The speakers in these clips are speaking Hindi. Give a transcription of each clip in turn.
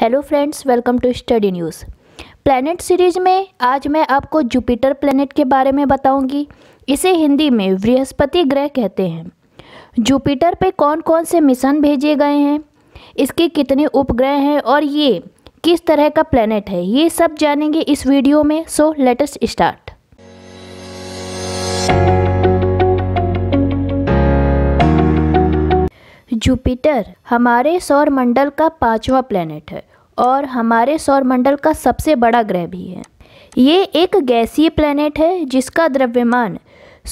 hello friends welcome to study news planet series में आज मैं आपको जुपिटर प्लैनेट के बारे में बताऊंगी इसे हिंदी में बृहस्पति ग्रह कहते हैं जुपिटर पे कौन कौन से मिशन भेजे गए हैं इसके कितने उपग्रह हैं और ये किस तरह का प्लैनेट है ये सब जानेंगे इस वीडियो में सो लेटेस्ट स्टार्ट जुपिटर हमारे सौर मंडल का पांचवा प्लैनेट है और हमारे सौरमंडल का सबसे बड़ा ग्रह भी है ये एक गैसीय प्लेनेट है जिसका द्रव्यमान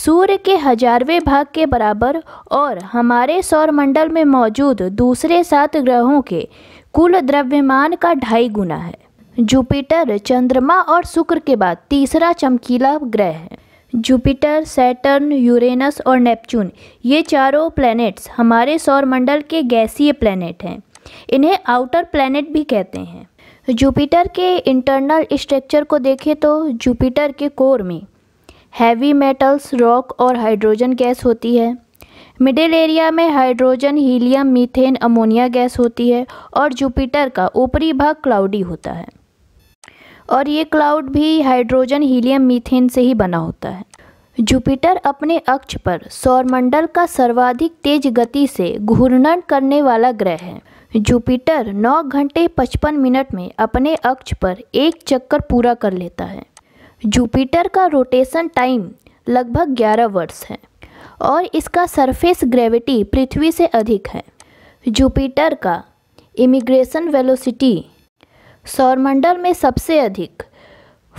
सूर्य के हजारवें भाग के बराबर और हमारे सौरमंडल में मौजूद दूसरे सात ग्रहों के कुल द्रव्यमान का ढाई गुना है जुपिटर चंद्रमा और शुक्र के बाद तीसरा चमकीला ग्रह है जुपिटर सैटर्न यूरेनस और नेपच्यून ये चारों प्लैनेट्स हमारे सौरमंडल के गैसीय प्लैनेट हैं इन्हें आउटर प्लैनेट भी कहते हैं जुपिटर के इंटरनल स्ट्रक्चर को देखें तो जुपिटर के कोर में हैवी मेटल्स रॉक और हाइड्रोजन गैस होती है मिडिल एरिया में hydrogen helium methane ammonia gas होती है और जुपिटर का ऊपरी भाग क्लाउडी होता है और ये क्लाउड भी हाइड्रोजन हीलियम मीथेन से ही बना होता है जुपिटर अपने अक्ष पर सौरमंडल का सर्वाधिक तेज गति से घूर्णन करने वाला ग्रह है जुपिटर 9 घंटे 55 मिनट में अपने अक्ष पर एक चक्कर पूरा कर लेता है जुपिटर का रोटेशन टाइम लगभग 11 वर्ष है और इसका सरफेस ग्रेविटी पृथ्वी से अधिक है जुपिटर का इमिग्रेशन वेलोसिटी सौरमंडल में सबसे अधिक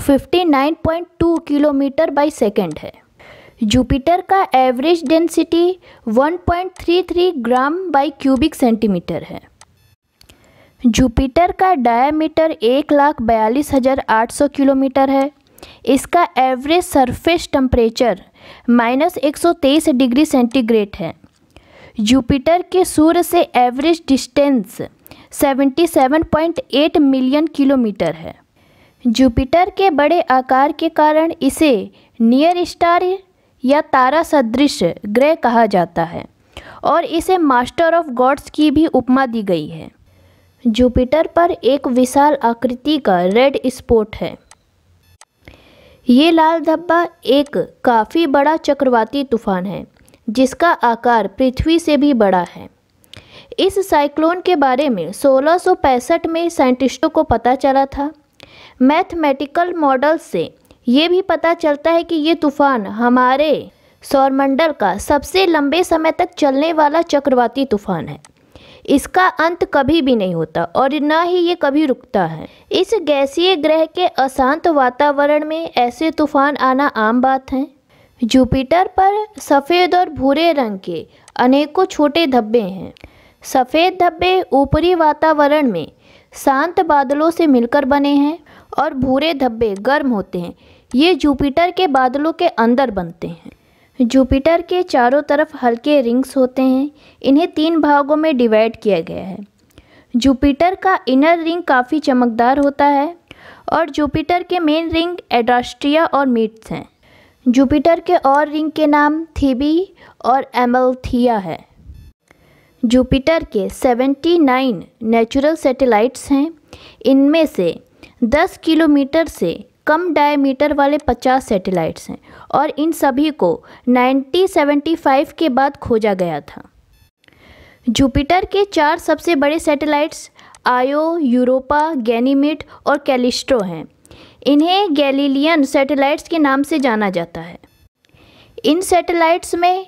59.2 किलोमीटर बाई सेकेंड है जुपिटर का average density 1.33 gram by cubic centimetre है जुपिटर का डायमीटर एक लाख बयालीस हज़ार आठ सौ किलोमीटर है इसका एवरेज सरफेस टम्परेचर माइनस एक सौ तेईस डिग्री सेंटीग्रेड है जुपिटर के सूर्य से average distance seventy seven point eight million kilometre है जुपिटर के बड़े आकार के कारण इसे नियर स्टार या तारा सदृश ग्रह कहा जाता है और इसे मास्टर ऑफ गॉड्स की भी उपमा दी गई है जुपिटर पर एक विशाल आकृति का रेड स्पॉट है ये लाल धब्बा एक काफ़ी बड़ा चक्रवाती तूफान है जिसका आकार पृथ्वी से भी बड़ा है इस साइक्लोन के बारे में 1665 में साइंटिस्टों को पता चला था मैथमेटिकल मॉडल से ये भी पता चलता है कि ये तूफान हमारे सौरमंडल का सबसे लंबे समय तक चलने वाला चक्रवाती तूफान है इसका अंत कभी भी नहीं होता और न ही ये कभी रुकता है इस गैसीय ग्रह के अशांत वातावरण में ऐसे तूफान आना आम बात है जुपिटर पर सफ़ेद और भूरे रंग के अनेकों छोटे धब्बे हैं सफ़ेद धब्बे ऊपरी वातावरण में शांत बादलों से मिलकर बने हैं और भूरे धब्बे गर्म होते हैं ये जुपिटर के बादलों के अंदर बनते हैं जुपिटर के चारों तरफ हल्के रिंग्स होते हैं इन्हें तीन भागों में डिवाइड किया गया है जुपिटर का इनर रिंग काफ़ी चमकदार होता है और जुपिटर के मेन रिंग एड्रास्ट्रिया और मीट्स हैं जुपिटर के और रिंग के नाम थीबी और एमल्थिया है जुपिटर के 79 नेचुरल सैटेलाइट्स हैं इनमें से 10 किलोमीटर से कम डायमीटर वाले 50 सैटेलाइट्स हैं और इन सभी को 1975 के बाद खोजा गया था जुपिटर के चार सबसे बड़े सैटेलाइट्स आयो यूरोपा गैनीमिट और कैलिस्ट्रो हैं इन्हें गैलीलियन सैटेलाइट्स के नाम से जाना जाता है इन सैटेलाइट्स में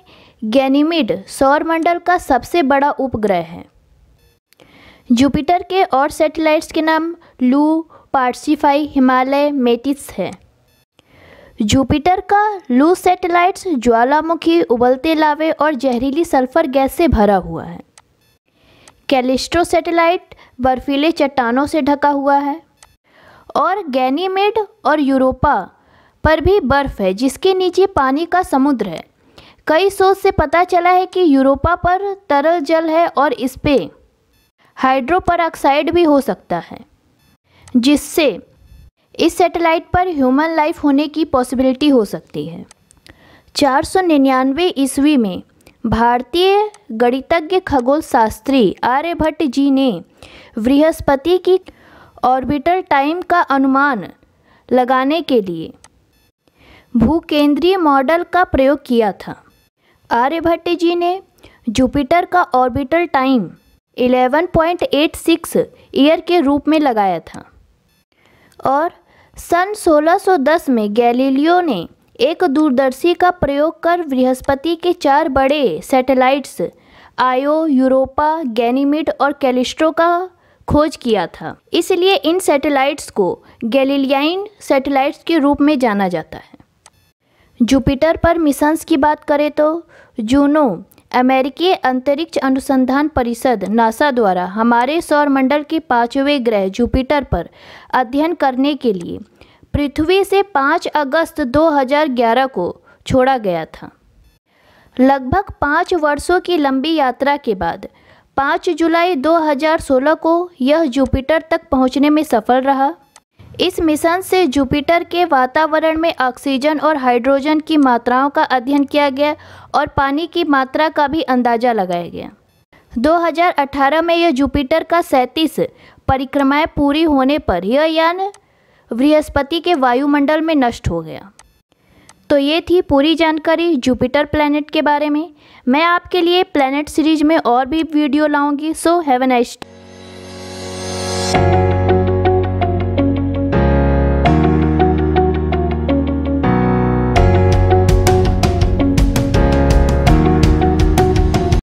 गैनीमिड सौरमंडल का सबसे बड़ा उपग्रह है जुपिटर के और सैटेलाइट्स के नाम लू पार्सिफाई हिमालय मेटिस है जुपिटर का लू सैटेलाइट्स ज्वालामुखी उबलते लावे और जहरीली सल्फर गैस से भरा हुआ है कैलिस्ट्रो सैटेलाइट बर्फीले चट्टानों से ढका हुआ है और गैनीमेड और यूरोपा पर भी बर्फ़ है जिसके नीचे पानी का समुद्र है कई सोच से पता चला है कि यूरोपा पर तरल जल है और इस पर हाइड्रोपर भी हो सकता है जिससे इस सैटेलाइट पर ह्यूमन लाइफ होने की पॉसिबिलिटी हो सकती है चार सौ निन्यानवे ईस्वी में भारतीय गणितज्ञ खगोल शास्त्री आर्यभट्ट जी ने बृहस्पति की ऑर्बिटल टाइम का अनुमान लगाने के लिए भूकेंद्रीय मॉडल का प्रयोग किया था आर्यभट्ट जी ने जुपिटर का ऑर्बिटल टाइम 11.86 ईयर के रूप में लगाया था और सन 1610 में गैलीलियो ने एक दूरदर्शी का प्रयोग कर बृहस्पति के चार बड़े सैटेलाइट्स आयो यूरोपा गैनीमिड और कैलिस्ट्रो का खोज किया था इसलिए इन सैटेलाइट्स को गैलीलियाइन सैटेलाइट्स के रूप में जाना जाता है जुपिटर पर मिशंस की बात करें तो जूनो अमेरिकी अंतरिक्ष अनुसंधान परिषद नासा द्वारा हमारे सौरमंडल के पाँचवें ग्रह जुपिटर पर अध्ययन करने के लिए पृथ्वी से 5 अगस्त 2011 को छोड़ा गया था लगभग पाँच वर्षों की लंबी यात्रा के बाद 5 जुलाई 2016 को यह जुपिटर तक पहुंचने में सफल रहा इस मिशन से जुपिटर के वातावरण में ऑक्सीजन और हाइड्रोजन की मात्राओं का अध्ययन किया गया और पानी की मात्रा का भी अंदाज़ा लगाया गया 2018 में यह जुपिटर का सैंतीस परिक्रमाएं पूरी होने पर यह यान बृहस्पति के वायुमंडल में नष्ट हो गया तो ये थी पूरी जानकारी जुपिटर प्लैनेट के बारे में मैं आपके लिए प्लैनेट सीरीज में और भी वीडियो लाऊंगी सो हैव एन नाइस